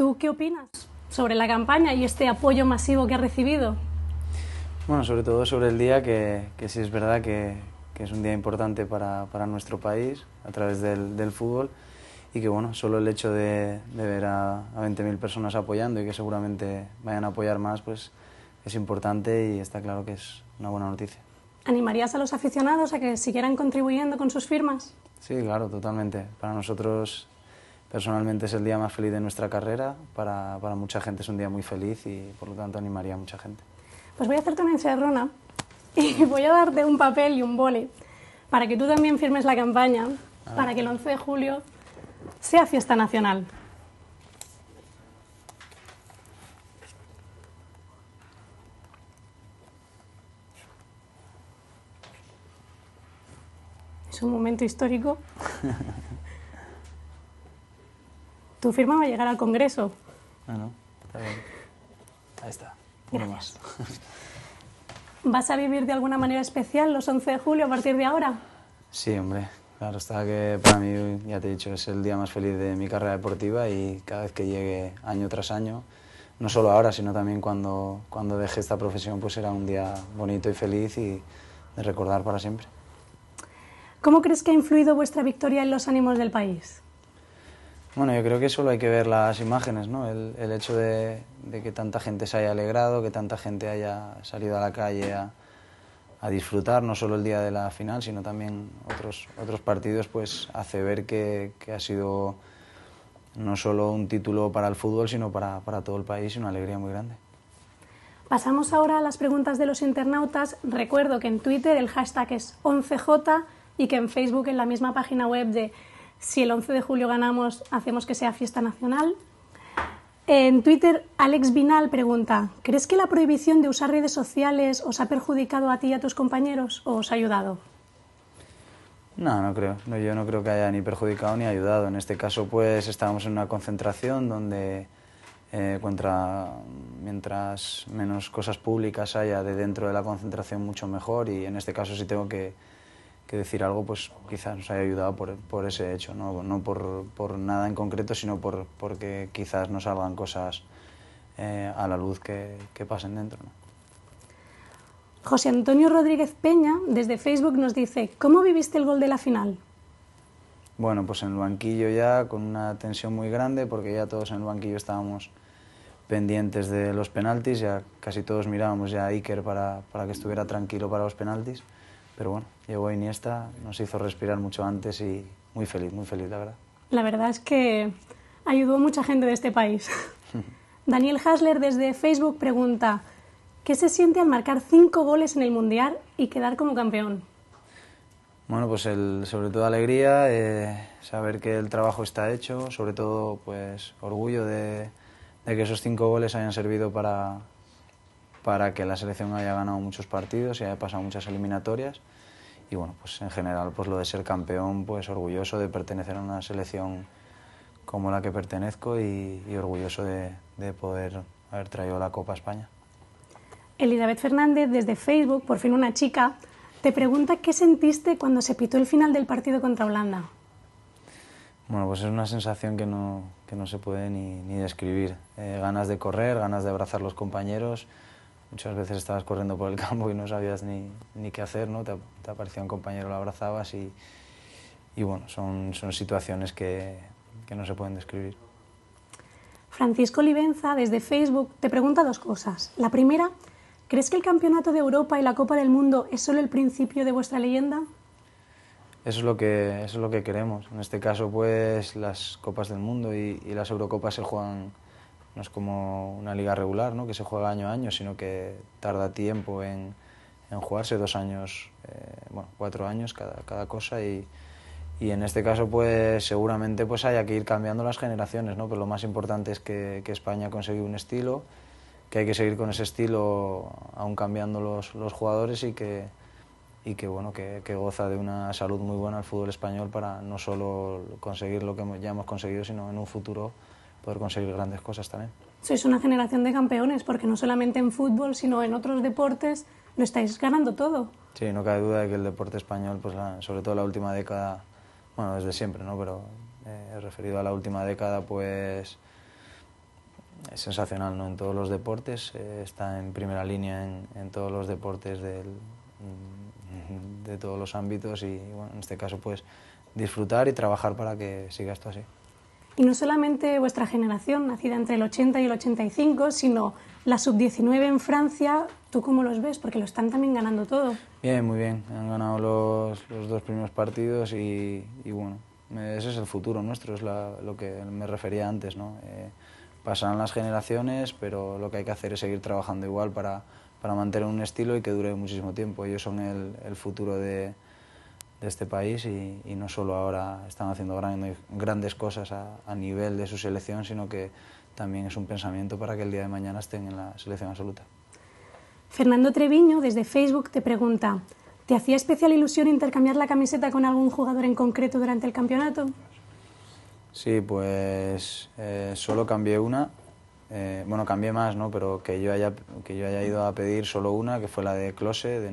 ¿Tú qué opinas sobre la campaña y este apoyo masivo que ha recibido? Bueno, sobre todo sobre el día, que, sí es verdad que, es un día importante para, nuestro país a través del, fútbol y que bueno, solo el hecho de, ver a, a 20.000 personas apoyando y que seguramente vayan a apoyar más, pues es importante y está claro que es una buena noticia. ¿Animarías a los aficionados a que siguieran contribuyendo con sus firmas? Sí, claro, totalmente. Para nosotros Personalmente es el día más feliz de nuestra carrera, para, mucha gente es un día muy feliz y por lo tanto animaría a mucha gente. Pues voy a hacerte una encerrona y voy a darte un papel y un boli para que tú también firmes la campaña para que el 11 de julio sea fiesta nacional. Es un momento histórico. Tu firma va a llegar al Congreso. Ah, no. Está bien. Ahí está. Uno más. ¿Vas a vivir de alguna manera especial los 11 de julio a partir de ahora? Sí, hombre. Claro, está que para mí, ya te he dicho, es el día más feliz de mi carrera deportiva y cada vez que llegue año tras año, no solo ahora, sino también cuando, cuando deje esta profesión, pues será un día bonito y feliz y de recordar para siempre. ¿Cómo crees que ha influido vuestra victoria en los ánimos del país? Bueno, yo creo que solo hay que ver las imágenes, ¿no? El, hecho de, que tanta gente se haya alegrado, que tanta gente haya salido a la calle a, disfrutar, no solo el día de la final, sino también otros, otros partidos, pues hace ver que, ha sido no solo un título para el fútbol, sino para, todo el país, y una alegría muy grande. Pasamos ahora a las preguntas de los internautas. Recuerdo que en Twitter el hashtag es 11J y que en Facebook, en la misma página web de si el 11 de julio ganamos, hacemos que sea fiesta nacional. En Twitter, Alex Vinal pregunta, ¿crees que la prohibición de usar redes sociales os ha perjudicado a ti y a tus compañeros o os ha ayudado? No, no creo. yo no creo que haya ni perjudicado ni ayudado. En este caso, pues estábamos en una concentración donde eh, mientras menos cosas públicas haya de dentro de la concentración, mucho mejor. Y en este caso, si tengo que que decir algo, pues quizás nos haya ayudado por, por ese hecho, no, no por, por, nada en concreto, sino por, porque quizás no salgan cosas eh, a la luz que, que pasen dentro. ¿no? José Antonio Rodríguez Peña, desde Facebook, nos dice, ¿cómo viviste el gol de la final? Bueno, pues en el banquillo ya, con una tensión muy grande, porque ya todos en el banquillo estábamos pendientes de los penaltis, ya casi todos mirábamos ya a Iker para, para que estuviera tranquilo para los penaltis. Pero bueno, llegó Iniesta, nos hizo respirar mucho antes y muy feliz, muy feliz, la verdad. La verdad es que ayudó a mucha gente de este país. Daniel Hasler desde Facebook pregunta, ¿qué se siente al marcar cinco goles en el Mundial y quedar como campeón? Bueno, pues el, sobre todo alegría, eh, saber que el trabajo está hecho, sobre todo pues orgullo de que esos cinco goles hayan servido para, para que la selección haya ganado muchos partidos y haya pasado muchas eliminatorias. Y bueno, pues en general pues lo de ser campeón, pues orgulloso de pertenecer a una selección como la que pertenezco y, orgulloso de, poder haber traído la Copa a España. Elizabeth Fernández, desde Facebook, por fin una chica, te pregunta qué sentiste cuando se pitó el final del partido contra Holanda. Bueno, pues es una sensación que no, que no se puede ni, describir. Eh, ganas de correr, ganas de abrazar los compañeros, muchas veces estabas corriendo por el campo y no sabías ni, qué hacer, ¿no? Te, aparecía un compañero, lo abrazabas y, y bueno, son, situaciones que, no se pueden describir. Francisco Livenza desde Facebook, te pregunta dos cosas. La primera, ¿crees que el Campeonato de Europa y la Copa del Mundo es solo el principio de vuestra leyenda? Eso es lo que, es lo que queremos. En este caso, pues, las Copas del Mundo y, y las Eurocopas se juegan no es como una liga regular, ¿no? que se juega año a año, sino que tarda tiempo en, jugarse, dos años, eh, cuatro años cada, cosa y, en este caso pues seguramente pues haya que ir cambiando las generaciones, ¿no? Pero lo más importante es que, España ha conseguido un estilo, que hay que seguir con ese estilo aún cambiando los, jugadores y que, y que bueno que, que, goza de una salud muy buena el fútbol español para no solo conseguir lo que ya hemos conseguido sino en un futuro poder conseguir grandes cosas también. Sois una generación de campeones porque no solamente en fútbol, sino en otros deportes lo estáis ganando todo. Sí, no cabe duda de que el deporte español, pues sobre todo la última década, bueno, desde siempre, ¿no? Pero he eh, referido a la última década, pues es sensacional, En todos los deportes, eh, está en primera línea en, todos los deportes del, de todos los ámbitos y, en este caso, pues disfrutar y trabajar para que siga esto así y no solamente vuestra generación, nacida entre el 80 y el 85, sino la sub-19 en Francia, ¿tú cómo los ves? Porque lo están también ganando todo. Bien, muy bien. Han ganado los, los dos primeros partidos y, bueno, ese es el futuro nuestro, es lo que me refería antes, ¿no? Eh, pasarán las generaciones, pero lo que hay que hacer es seguir trabajando igual para, para mantener un estilo y que dure muchísimo tiempo. Ellos son el, el futuro de de este país y, no solo ahora están haciendo grandes cosas a, nivel de su selección, sino que también es un pensamiento para que el día de mañana estén en la selección absoluta. Fernando Treviño desde Facebook te pregunta, ¿te hacía especial ilusión intercambiar la camiseta con algún jugador en concreto durante el campeonato? Sí, pues eh, solo cambié una, eh, bueno, cambié más, ¿no? pero que yo, haya, que yo haya ido a pedir solo una, que fue la de Close, de,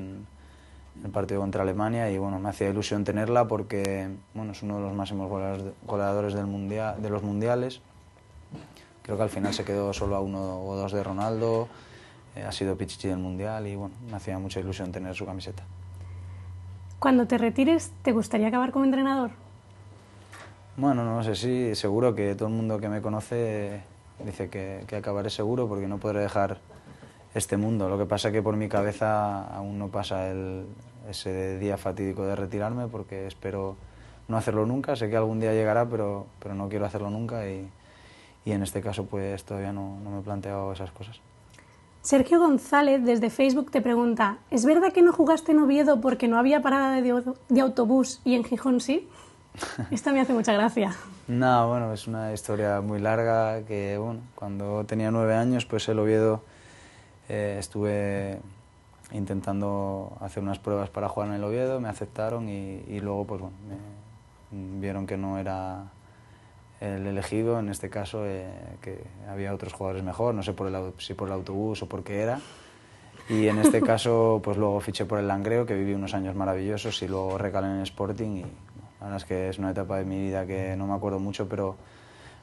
el partido contra Alemania y bueno, me hacía ilusión tenerla porque bueno, es uno de los máximos goleadores del mundial, de los mundiales. Creo que al final se quedó solo a uno o dos de Ronaldo, eh, ha sido Pichichi del mundial y bueno, me hacía mucha ilusión tener su camiseta. Cuando te retires, ¿te gustaría acabar como entrenador? Bueno, no sé si, seguro que todo el mundo que me conoce dice que, que acabaré seguro porque no podré dejar este mundo. Lo que pasa que por mi cabeza aún no pasa el, ese día fatídico de retirarme porque espero no hacerlo nunca. Sé que algún día llegará, pero, pero no quiero hacerlo nunca y, y en este caso pues todavía no, no me he planteado esas cosas. Sergio González desde Facebook te pregunta, ¿es verdad que no jugaste en Oviedo porque no había parada de, autobús y en Gijón sí? Esta me hace mucha gracia. no, bueno, es una historia muy larga que, bueno, cuando tenía nueve años pues el Oviedo eh, estuve intentando hacer unas pruebas para jugar en el Oviedo, me aceptaron y, luego pues vieron que no era el elegido, en este caso eh, que había otros jugadores mejor, no sé por si por el autobús o por qué era. Y en este caso pues luego fiché por el Langreo, que viví unos años maravillosos y luego recalé en el Sporting y la verdad es que es una etapa de mi vida que no me acuerdo mucho, pero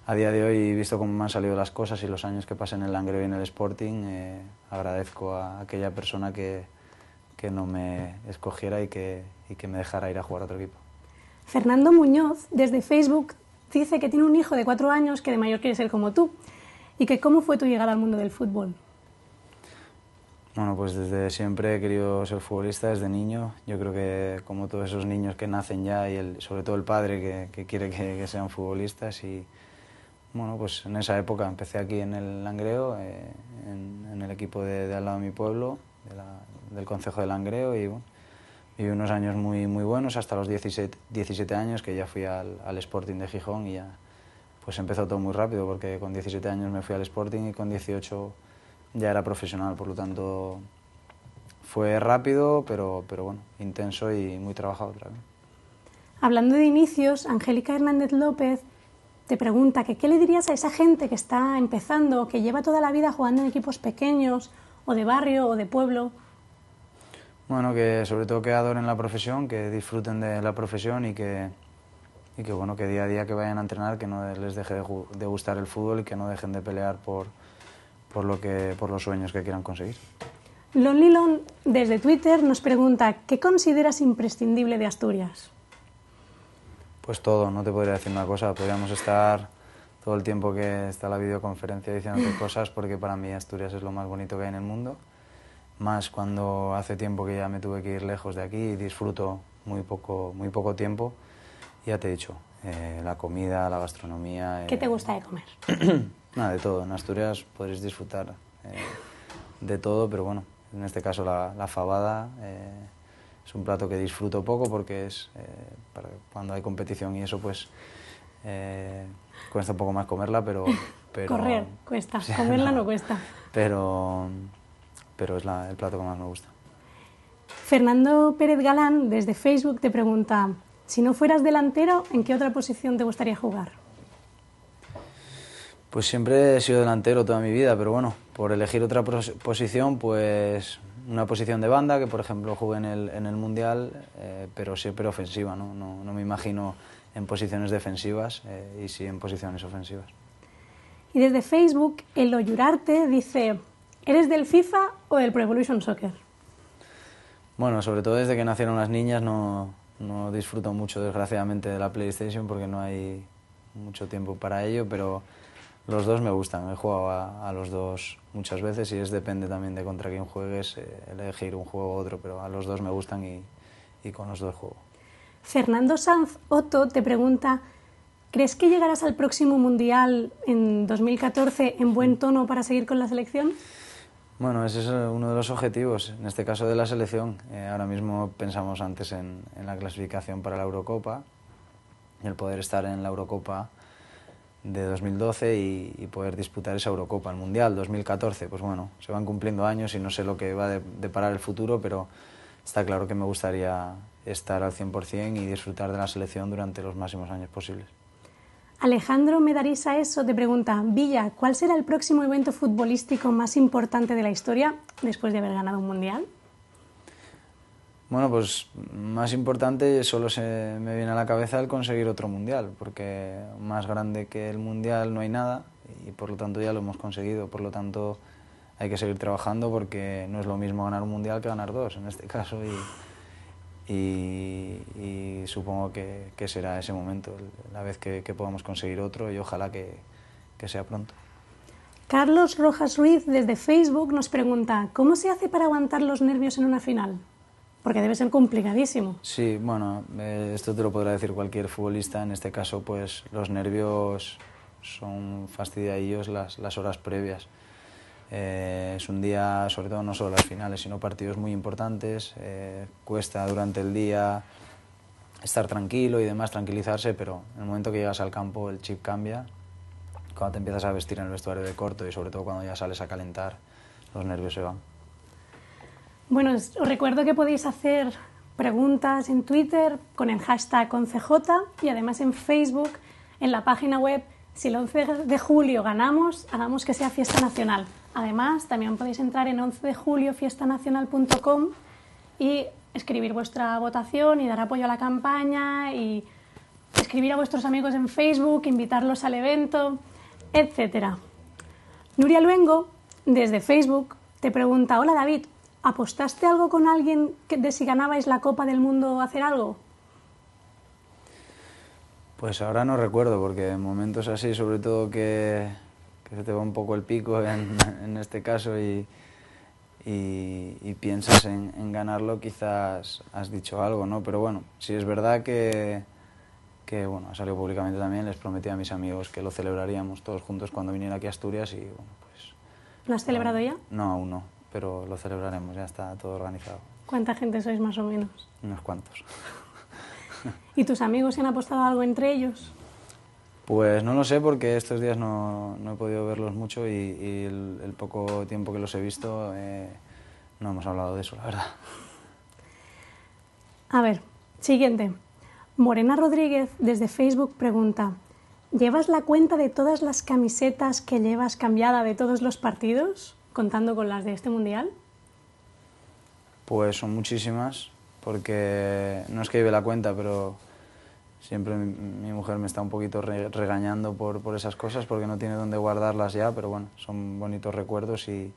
a día de hoy, visto cómo me han salido las cosas y los años que pasé en el Langreo y en el Sporting, eh, agradezco a aquella persona que, que no me escogiera y que, que me dejara ir a jugar a otro equipo. Fernando Muñoz, desde Facebook, dice que tiene un hijo de cuatro años que de mayor quiere ser como tú y que cómo fue tu llegada al mundo del fútbol. Bueno, pues desde siempre he querido ser futbolista, desde niño. Yo creo que como todos esos niños que nacen ya y el, sobre todo el padre que, quiere que, que, sean futbolistas y, bueno, pues en esa época empecé aquí en el Langreo, eh, en, el equipo de, al lado de mi pueblo, del Concejo de Langreo, y bueno, viví unos años muy, muy buenos hasta los 17, 17 años que ya fui al, Sporting de Gijón y ya pues empezó todo muy rápido porque con 17 años me fui al Sporting y con 18 ya era profesional, por lo tanto fue rápido, pero, pero bueno, intenso y muy trabajado también. Hablando de inicios, Angélica Hernández López te pregunta que qué le dirías a esa gente que está empezando, que lleva toda la vida jugando en equipos pequeños, o de barrio, o de pueblo. Bueno, que sobre todo que adoren la profesión, que disfruten de la profesión y que, y bueno, que día a día que vayan a entrenar, que no les deje de gustar el fútbol y que no dejen de pelear por, por, lo que, por los sueños que quieran conseguir. Lon Lilon desde Twitter nos pregunta, ¿qué consideras imprescindible de Asturias? Pues todo, no te podría decir una cosa. Podríamos estar todo el tiempo que está la videoconferencia diciendo cosas porque para mí Asturias es lo más bonito que hay en el mundo. Más cuando hace tiempo que ya me tuve que ir lejos de aquí y disfruto muy poco, muy poco tiempo. Ya te he dicho, eh, la comida, la gastronomía. Eh, ¿Qué te gusta de comer? Nada, de todo. En Asturias podréis disfrutar eh, de todo, pero bueno, en este caso la, la fabada es un plato que disfruto poco porque es eh, cuando hay competición y eso pues eh, cuesta un poco más comerla pero, pero correr cuesta comerla no, cuesta pero pero es el plato que más me gusta Fernando Pérez Galán desde Facebook te pregunta si no fueras delantero en qué otra posición te gustaría jugar pues siempre he sido delantero toda mi vida pero bueno por elegir otra posición pues una posición de banda que, por ejemplo, jugué en el, en el Mundial, eh, pero siempre ofensiva, ¿no? ¿no? me imagino en posiciones defensivas eh, y sí en posiciones ofensivas. Y desde Facebook, el Oyurarte dice, ¿eres del FIFA o del Pro Evolution Soccer? Bueno, sobre todo desde que nacieron las niñas no, no disfruto mucho, desgraciadamente, de la PlayStation porque no hay mucho tiempo para ello, pero los dos me gustan, he jugado a, los dos muchas veces y es depende también de contra quién juegues, eh, elegir un juego u otro, pero a los dos me gustan y, con los dos juego. Fernando Sanz Otto te pregunta, ¿crees que llegarás al próximo Mundial en 2014 en buen mm. tono para seguir con la selección? Bueno, ese es eh, uno de los objetivos, en este caso de la selección. Eh, ahora mismo pensamos antes en, en la clasificación para la Eurocopa, el poder estar en la Eurocopa de 2012 y, poder disputar esa Eurocopa. El Mundial 2014, pues bueno, se van cumpliendo años y no sé lo que va a de, deparar el futuro, pero está claro que me gustaría estar al 100% y disfrutar de la selección durante los máximos años posibles. Alejandro a Eso te pregunta, Villa, ¿cuál será el próximo evento futbolístico más importante de la historia después de haber ganado un Mundial? Bueno, pues más importante solo se me viene a la cabeza el conseguir otro mundial, porque más grande que el mundial no hay nada y por lo tanto ya lo hemos conseguido, por lo tanto hay que seguir trabajando porque no es lo mismo ganar un mundial que ganar dos en este caso y, supongo que, será ese momento, la vez que, podamos conseguir otro y ojalá que sea pronto. Carlos Rojas Ruiz desde Facebook nos pregunta, ¿cómo se hace para aguantar los nervios en una final? porque debe ser complicadísimo. Sí, bueno, eh, esto te lo podrá decir cualquier futbolista. En este caso, pues los nervios son fastidiadillos las, las horas previas. Eh, es un día, sobre todo no solo las finales, sino partidos muy importantes. Eh, cuesta durante el día estar tranquilo y demás, tranquilizarse, pero en el momento que llegas al campo el chip cambia. Cuando te empiezas a vestir en el vestuario de corto y sobre todo cuando ya sales a calentar, los nervios se van. Bueno, os recuerdo que podéis hacer preguntas en Twitter con el hashtag 11 y además en Facebook, en la página web. Si el 11 de julio ganamos, hagamos que sea fiesta nacional. Además, también podéis entrar en 11 de julio y escribir vuestra votación y dar apoyo a la campaña y escribir a vuestros amigos en Facebook, invitarlos al evento, etc. Nuria Luengo, desde Facebook, te pregunta, hola David, ¿Apostaste algo con alguien de si ganabais la Copa del Mundo o hacer algo? Pues ahora no recuerdo, porque en momentos así, sobre todo que, se te va un poco el pico en, este caso y, piensas en, ganarlo, quizás has dicho algo, ¿no? Pero bueno, si es verdad que, bueno, ha salido públicamente también, les prometí a mis amigos que lo celebraríamos todos juntos cuando viniera aquí a Asturias y bueno, pues... ¿Lo has celebrado ya? No, aún no pero lo celebraremos, ya está todo organizado. ¿Cuánta gente sois más o menos? Unos cuantos. ¿Y tus amigos se han apostado algo entre ellos? Pues no lo sé porque estos días no, he podido verlos mucho y, el, poco tiempo que los he visto eh, no hemos hablado de eso, la verdad. A ver, siguiente. Morena Rodríguez desde Facebook pregunta, ¿llevas la cuenta de todas las camisetas que llevas cambiada de todos los partidos? contando con las de este Mundial? Pues son muchísimas, porque no es que lleve la cuenta, pero siempre mi, mujer me está un poquito regañando por, por esas cosas, porque no tiene dónde guardarlas ya, pero bueno, son bonitos recuerdos y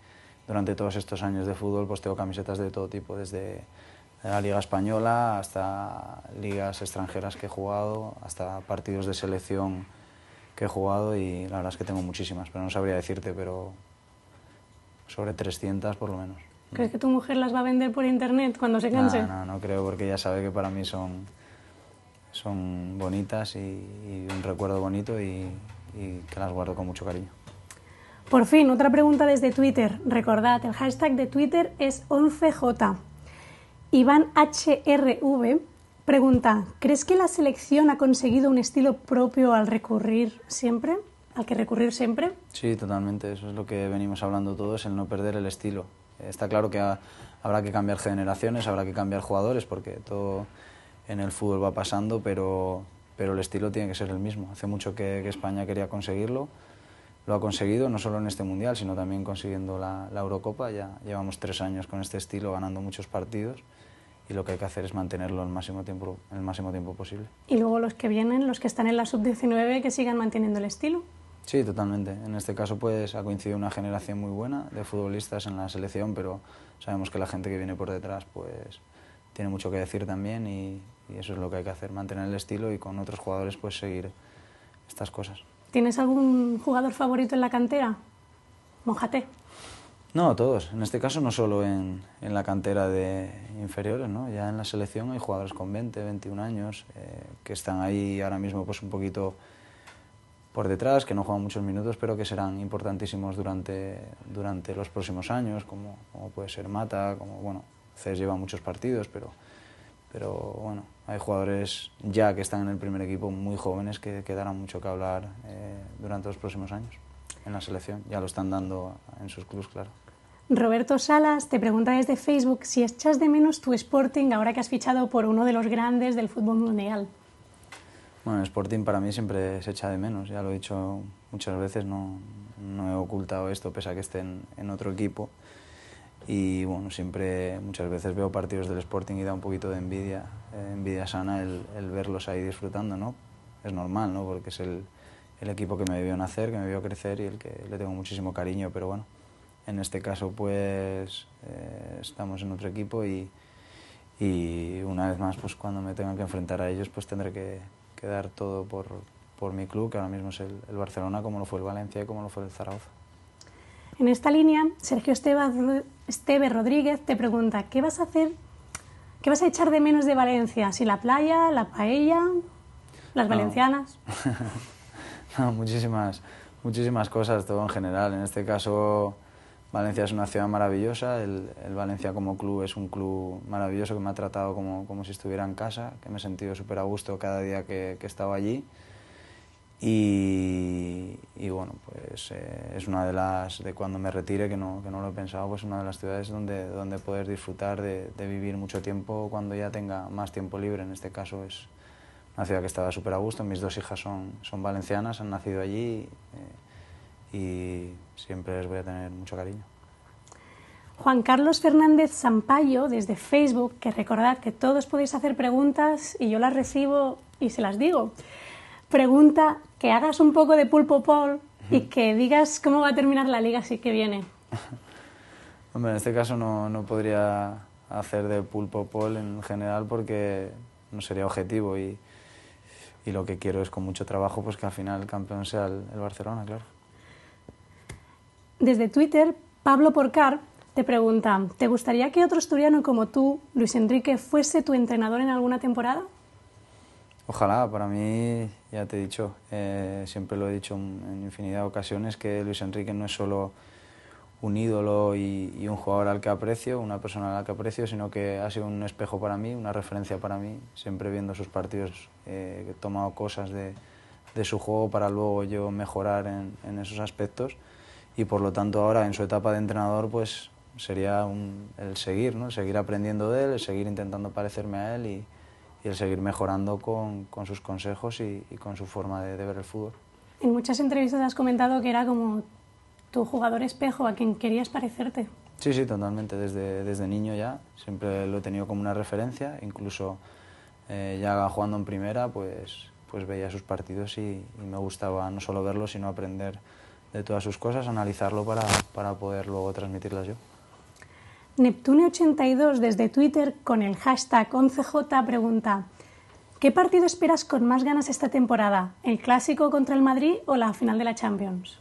durante todos estos años de fútbol pues tengo camisetas de todo tipo, desde la Liga Española hasta ligas extranjeras que he jugado, hasta partidos de selección que he jugado y la verdad es que tengo muchísimas, pero no sabría decirte, pero sobre 300 por lo menos. ¿Crees que tu mujer las va a vender por internet cuando se canse? No, no, no creo, porque ya sabe que para mí son, son bonitas y, un recuerdo bonito y, y que las guardo con mucho cariño. Por fin, otra pregunta desde Twitter. Recordad, el hashtag de Twitter es 11J. Iván HRV pregunta, ¿crees que la selección ha conseguido un estilo propio al recurrir siempre? al que recurrir siempre. Sí, totalmente. Eso es lo que venimos hablando todos, el no perder el estilo. Está claro que habrá que cambiar generaciones, habrá que cambiar jugadores, porque todo en el fútbol va pasando, pero, pero el estilo tiene que ser el mismo. Hace mucho que, España quería conseguirlo, lo ha conseguido, no solo en este Mundial, sino también consiguiendo la, la Eurocopa. Ya llevamos tres años con este estilo, ganando muchos partidos y lo que hay que hacer es mantenerlo el máximo tiempo, el máximo tiempo posible. Y luego los que vienen, los que están en la sub-19, que sigan manteniendo el estilo. Sí, totalmente. En este caso pues ha coincidido una generación muy buena de futbolistas en la selección, pero sabemos que la gente que viene por detrás pues tiene mucho que decir también y, eso es lo que hay que hacer, mantener el estilo y con otros jugadores pues seguir estas cosas. ¿Tienes algún jugador favorito en la cantera? Monjate. No, todos. En este caso no solo en, la cantera de inferiores, ¿no? Ya en la selección hay jugadores con 20, 21 años eh, que están ahí ahora mismo pues un poquito por detrás, que no juegan muchos minutos, pero que serán importantísimos durante, durante los próximos años, como, puede ser Mata, como, bueno, Cés lleva muchos partidos, pero, pero bueno, hay jugadores ya que están en el primer equipo muy jóvenes que, quedarán mucho que hablar eh, durante los próximos años en la selección, ya lo están dando en sus clubes, claro. Roberto Salas te pregunta desde Facebook si echas de menos tu Sporting ahora que has fichado por uno de los grandes del fútbol mundial. Bueno, el Sporting para mí siempre se echa de menos, ya lo he dicho muchas veces, no, he ocultado esto, pese a que esté en, otro equipo. Y bueno, siempre, muchas veces veo partidos del Sporting y da un poquito de envidia, eh, envidia sana el, verlos ahí disfrutando, ¿no? Es normal, ¿no? Porque es el, equipo que me vio nacer, que me vio crecer y el que le tengo muchísimo cariño, pero bueno, en este caso pues eh, estamos en otro equipo y, y una vez más pues cuando me tenga que enfrentar a ellos pues tendré que, Quedar todo por, por mi club, que ahora mismo es el, Barcelona, como lo fue el Valencia y como lo fue el Zaragoza. En esta línea, Sergio Esteve, Rodríguez te pregunta, ¿qué vas a hacer, qué vas a echar de menos de Valencia? ¿Si la playa, la paella, las valencianas? muchísimas, muchísimas cosas, todo en general. En este caso Valencia es una ciudad maravillosa, el, Valencia como club es un club maravilloso que me ha tratado como, como si estuviera en casa, que me he sentido súper a gusto cada día que, que estaba allí. Y, bueno, pues eh, es una de las, de cuando me retire, que no, que no lo he pensado, pues una de las ciudades donde, donde poder disfrutar de, vivir mucho tiempo cuando ya tenga más tiempo libre. En este caso es una ciudad que estaba súper a gusto, mis dos hijas son, son valencianas, han nacido allí. Eh, y siempre les voy a tener mucho cariño. Juan Carlos Fernández Sampaio, desde Facebook, que recordad que todos podéis hacer preguntas y yo las recibo y se las digo. Pregunta que hagas un poco de pulpo pol... y que digas cómo va a terminar la liga si que viene. Hombre, en este caso no, no podría hacer de pulpo pol en general porque no sería objetivo y, lo que quiero es con mucho trabajo pues que al final el campeón sea el Barcelona, claro. Desde Twitter, Pablo Porcar te pregunta, ¿te gustaría que otro asturiano como tú, Luis Enrique, fuese tu entrenador en alguna temporada? Ojalá, para mí, ya te he dicho, eh, siempre lo he dicho en infinidad de ocasiones, que Luis Enrique no es solo un ídolo y, un jugador al que aprecio, una persona al que aprecio, sino que ha sido un espejo para mí, una referencia para mí, siempre viendo sus partidos, eh, he tomado cosas de, su juego para luego yo mejorar en esos aspectos y por lo tanto ahora en su etapa de entrenador pues sería el seguir, ¿no? seguir aprendiendo de él, el seguir intentando parecerme a él y, el seguir mejorando con, con sus consejos y, con su forma de, ver el fútbol. En muchas entrevistas has comentado que era como tu jugador espejo a quien querías parecerte. Sí, sí, totalmente. Desde, desde niño ya siempre lo he tenido como una referencia. Incluso eh, ya jugando en primera, pues, pues veía sus partidos y, y, me gustaba no solo verlos, sino aprender de todas sus cosas, analizarlo para, poder luego transmitirlas yo. Neptune82 desde Twitter con el hashtag 11J pregunta, ¿qué partido esperas con más ganas esta temporada? ¿El clásico contra el Madrid o la final de la Champions?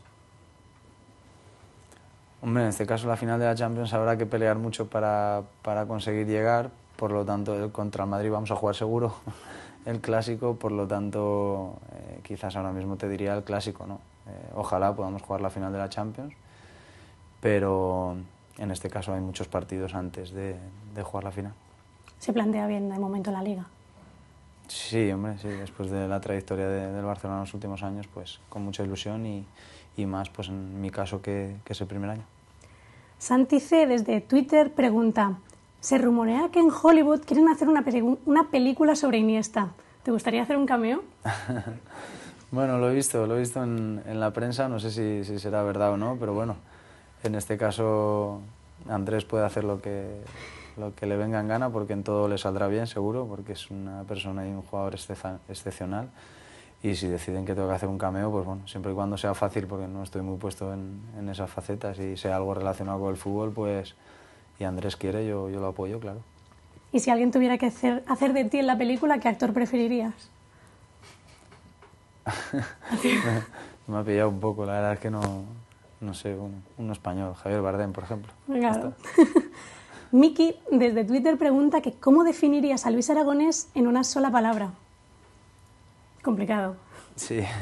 Hombre, en este caso la final de la Champions habrá que pelear mucho para, conseguir llegar, por lo tanto contra el Madrid vamos a jugar seguro el clásico, por lo tanto eh, quizás ahora mismo te diría el clásico, ¿no? Eh, ojalá podamos jugar la final de la Champions, pero en este caso hay muchos partidos antes de, jugar la final. ¿Se plantea bien de momento la liga? Sí, hombre, sí. Después de la trayectoria del Barcelona en los últimos años, pues con mucha ilusión y, más pues en mi caso que, que, es el primer año. Santi C desde Twitter pregunta, se rumorea que en Hollywood quieren hacer una, una película sobre Iniesta. ¿Te gustaría hacer un cameo? Bueno, lo he visto, lo he visto en, la prensa, no sé si, será verdad o no, pero bueno, en este caso Andrés puede hacer lo que, lo que le venga en gana porque en todo le saldrá bien, seguro, porque es una persona y un jugador excepcional. Y si deciden que tengo que hacer un cameo, pues bueno, siempre y cuando sea fácil, porque no estoy muy puesto en, en esas facetas y sea algo relacionado con el fútbol, pues y Andrés quiere, yo, lo apoyo, claro. Y si alguien tuviera que hacer, hacer de ti en la película, ¿qué actor preferirías? me ha pillado un poco, la verdad es que no, sé, un, español, Javier Bardem, por ejemplo. Claro. Miki, desde Twitter, pregunta que cómo definirías a Luis Aragonés en una sola palabra. Complicado. Sí.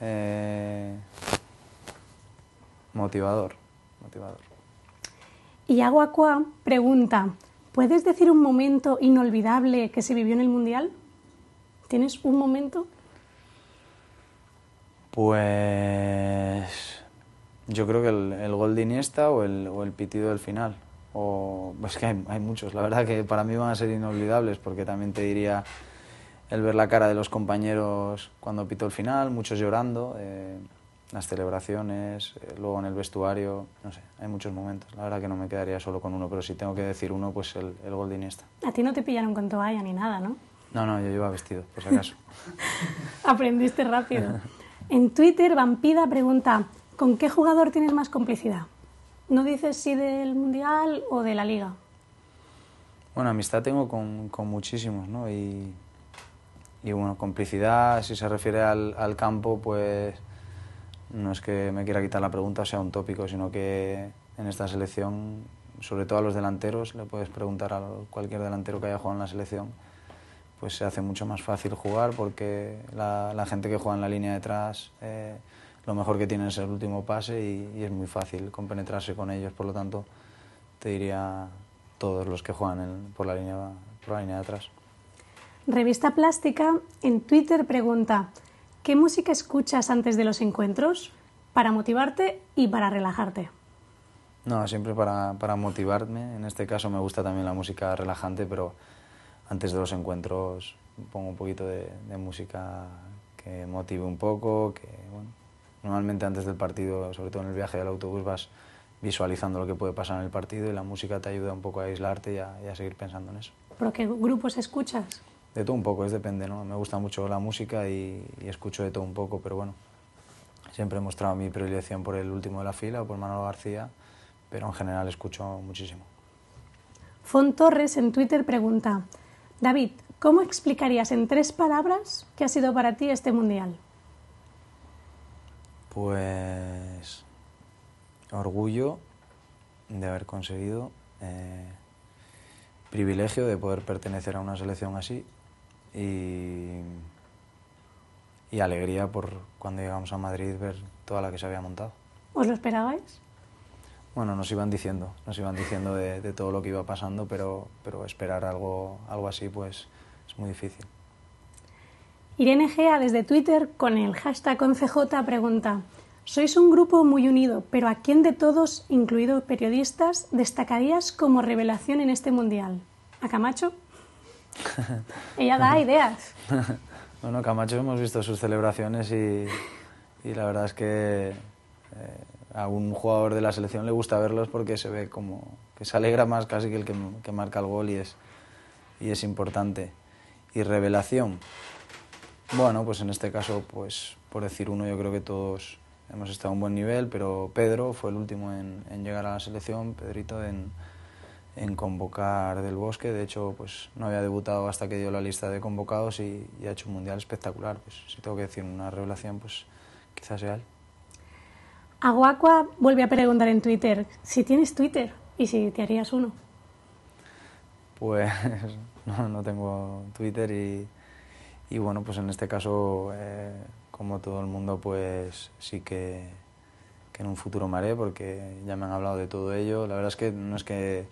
Eh, motivador. Motivador. Y Aguacua pregunta, ¿puedes decir un momento inolvidable que se vivió en el Mundial? ¿Tienes un momento? Pues yo creo que el, el gol de Iniesta o el, pitido del final. O, es que hay, muchos, la verdad que para mí van a ser inolvidables porque también te diría el ver la cara de los compañeros cuando pito el final, muchos llorando, eh, las celebraciones, eh, luego en el vestuario, no sé, hay muchos momentos. La verdad que no me quedaría solo con uno, pero si tengo que decir uno, pues el, el gol de Iniesta. A ti no te pillaron con toalla ni nada, ¿no? No, no, yo iba vestido, por si acaso. Aprendiste rápido. En Twitter, Vampida pregunta, ¿con qué jugador tienes más complicidad? No dices si del Mundial o de la Liga. Bueno, amistad tengo con, muchísimos, ¿no? Y, bueno, complicidad, si se refiere al, al, campo, pues no es que me quiera quitar la pregunta, sea un tópico, sino que en esta selección, sobre todo a los delanteros, le puedes preguntar a cualquier delantero que haya jugado en la selección, pues se hace mucho más fácil jugar porque la, gente que juega en la línea de atrás... Eh, lo mejor que tiene es el último pase y, es muy fácil compenetrarse con ellos. Por lo tanto, te diría todos los que juegan por, la línea, por la línea de atrás. Revista Plástica en Twitter pregunta, ¿qué música escuchas antes de los encuentros para motivarte y para relajarte? No, siempre para, para motivarme. En este caso me gusta también la música relajante, pero antes de los encuentros pongo un poquito de, música que motive un poco, que normalmente antes del partido, sobre todo en el viaje del autobús, vas visualizando lo que puede pasar en el partido y la música te ayuda un poco a aislarte y a, seguir pensando en eso. ¿Pero qué grupos escuchas? De todo un poco, es depende, ¿no? Me gusta mucho la música y, y escucho de todo un poco, pero bueno, siempre he mostrado mi predilección por el último de la fila, por Manolo García, pero en general escucho muchísimo. Fon Torres en Twitter pregunta, David, ¿cómo explicarías en tres palabras qué ha sido para ti este mundial? Pues orgullo de haber conseguido, eh, privilegio de poder pertenecer a una selección así y, y alegría por cuando llegamos a Madrid ver toda la que se había montado. ¿Os lo esperabais? bueno, nos iban diciendo, nos iban diciendo de, todo lo que iba pasando, pero, pero esperar algo, algo así pues es muy difícil. Irene Gea desde Twitter con el hashtag 11 pregunta, sois un grupo muy unido, pero ¿a quién de todos, incluido periodistas, destacarías como revelación en este mundial? ¿A Camacho? Ella da ideas. bueno, Camacho hemos visto sus celebraciones y, la verdad es que eh, a un jugador de la selección le gusta verlos porque se ve como que se alegra más casi que el que, marca el gol y es, y es importante. Y revelación. Bueno, pues en este caso, pues por decir uno, yo creo que todos hemos estado a un buen nivel, pero Pedro fue el último en, llegar a la selección, Pedrito en, convocar del bosque. De hecho, pues no había debutado hasta que dio la lista de convocados y, ha hecho un mundial espectacular. Pues si tengo que decir una revelación, pues quizás sea Aguacua vuelve a preguntar en Twitter si tienes Twitter y si te harías uno. Pues no, no tengo Twitter y, y, bueno, pues en este caso, eh, como todo el mundo, pues sí que, en un futuro me haré porque ya me han hablado de todo ello. La verdad es que no es que,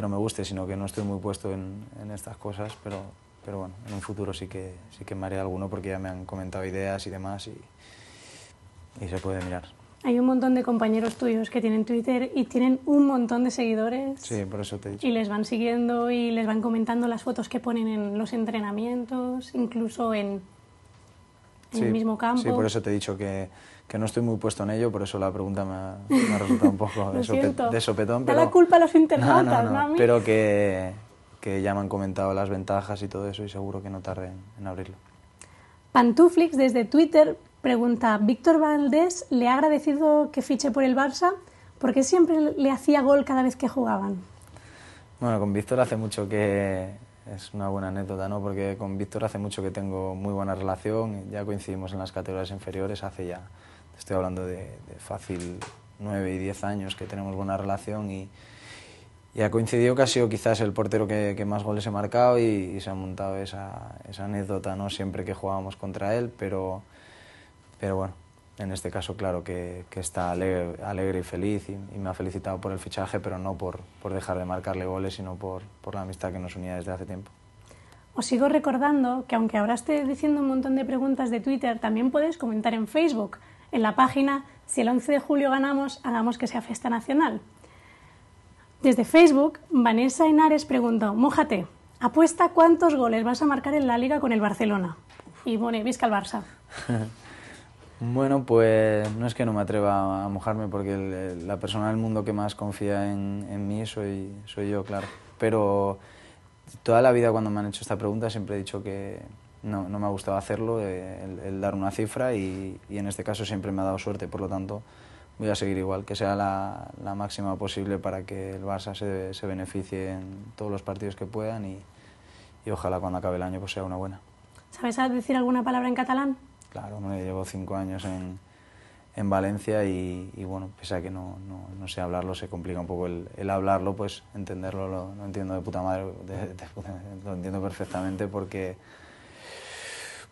no me guste, sino que no estoy muy puesto en, estas cosas, pero, pero bueno, en un futuro sí que, sí que me haré alguno porque ya me han comentado ideas y demás y se puede mirar. Hay un montón de compañeros tuyos que tienen Twitter y tienen un montón de seguidores. Sí, por eso te he dicho. Y les van siguiendo y les van comentando las fotos que ponen en los entrenamientos, incluso en, el mismo campo. Sí, por eso te he dicho que, no estoy muy puesto en ello, por eso la pregunta me ha, resultado un poco de, sopetón. la culpa a los internautas, no, Pero que, que ya me han comentado las ventajas y todo eso y seguro que no tarden en abrirlo. Pantuflix desde Twitter Pregunta, Víctor Valdés le ha agradecido que fiche por el Barça porque siempre le hacía gol cada vez que jugaban. Bueno, con Víctor hace mucho que es una buena anécdota, ¿no? Porque con Víctor hace mucho que tengo muy buena relación, ya coincidimos en las categorías inferiores hace ya, estoy hablando de, fácil 9 y 10 años que tenemos buena relación y, ha coincidido que ha sido quizás el portero que, más goles he marcado y, se ha montado esa, esa, anécdota, ¿no? Siempre que jugábamos contra él, pero pero bueno, en este caso claro que, está alegre, y feliz y, me ha felicitado por el fichaje, pero no por, por dejar de marcarle goles, sino por, por la amistad que nos unía desde hace tiempo. Os sigo recordando que aunque ahora esté diciendo un montón de preguntas de Twitter, también podéis comentar en Facebook, en la página Si el 11 de julio ganamos, hagamos que sea fiesta nacional. Desde Facebook, Vanessa Henares preguntó, Mójate, apuesta cuántos goles vas a marcar en la liga con el Barcelona. Y bueno, visca el Barça. Bueno, pues no es que no me atreva a mojarme porque la persona del mundo que más confía en, mí soy, soy yo, claro. Pero toda la vida cuando me han hecho esta pregunta siempre he dicho que no, me ha gustado hacerlo, eh, el, dar una cifra y, en este caso siempre me ha dado suerte, por lo tanto voy a seguir igual, que sea la, máxima posible para que el Barça se, beneficie en todos los partidos que puedan y, y ojalá cuando acabe el año pues sea una buena. ¿Sabes decir alguna palabra en catalán? Claro, me llevo cinco años en, Valencia y, bueno, pese a que no, sé hablarlo, se complica un poco el, hablarlo, pues entenderlo lo, entiendo de puta madre, lo entiendo perfectamente porque,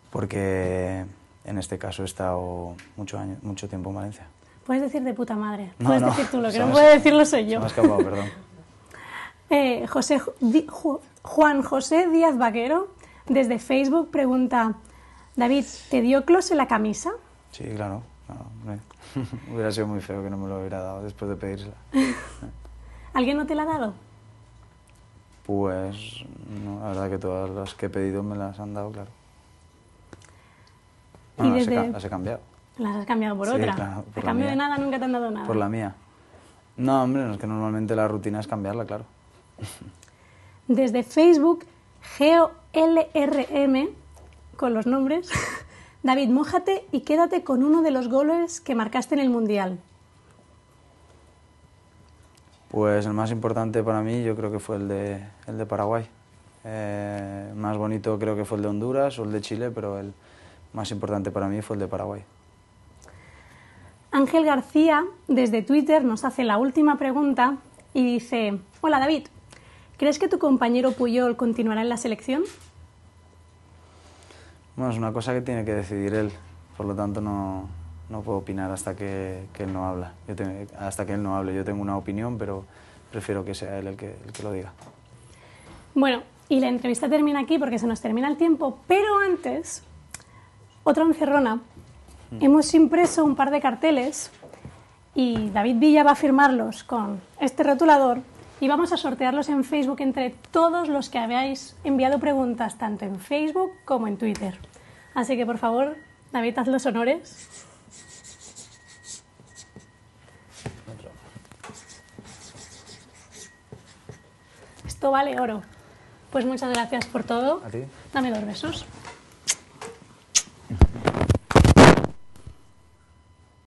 porque en este caso he estado mucho, año, mucho tiempo en Valencia. Puedes decir de puta madre, puedes decir tú, lo que no puede decirlo soy yo. perdón. Eh, José, Juan José Díaz Vaquero, desde Facebook, pregunta... David, ¿te dio close la camisa? Sí, claro. No, hubiera sido muy feo que no me lo hubiera dado después de pedírsela. ¿Alguien no te la ha dado? Pues no, la verdad que todas las que he pedido me las han dado, claro. Bueno, ¿Y desde... las, he, cambiado. ¿Las has cambiado por sí, otra? Claro, por cambio de nada nunca te han dado nada. Por la mía. No, hombre, es que normalmente la rutina es cambiarla, claro. Desde Facebook, GeoLRM con los nombres. David, mójate y quédate con uno de los goles que marcaste en el Mundial. Pues el más importante para mí yo creo que fue el de, el de Paraguay. Eh, más bonito creo que fue el de Honduras o el de Chile, pero el más importante para mí fue el de Paraguay. Ángel García desde Twitter nos hace la última pregunta y dice, hola David, ¿crees que tu compañero Puyol continuará en la selección? Bueno, es una cosa que tiene que decidir él, por lo tanto no, puedo opinar hasta que, él no habla. hasta que él no hable, yo tengo una opinión, pero prefiero que sea él el que, lo diga. Bueno, y la entrevista termina aquí porque se nos termina el tiempo, pero antes, otra encerrona. Hmm. Hemos impreso un par de carteles y David Villa va a firmarlos con este rotulador y vamos a sortearlos en Facebook entre todos los que habéis enviado preguntas tanto en Facebook como en Twitter. Así que por favor, David, haz los honores. Esto vale oro. Pues muchas gracias por todo. Dame dos besos.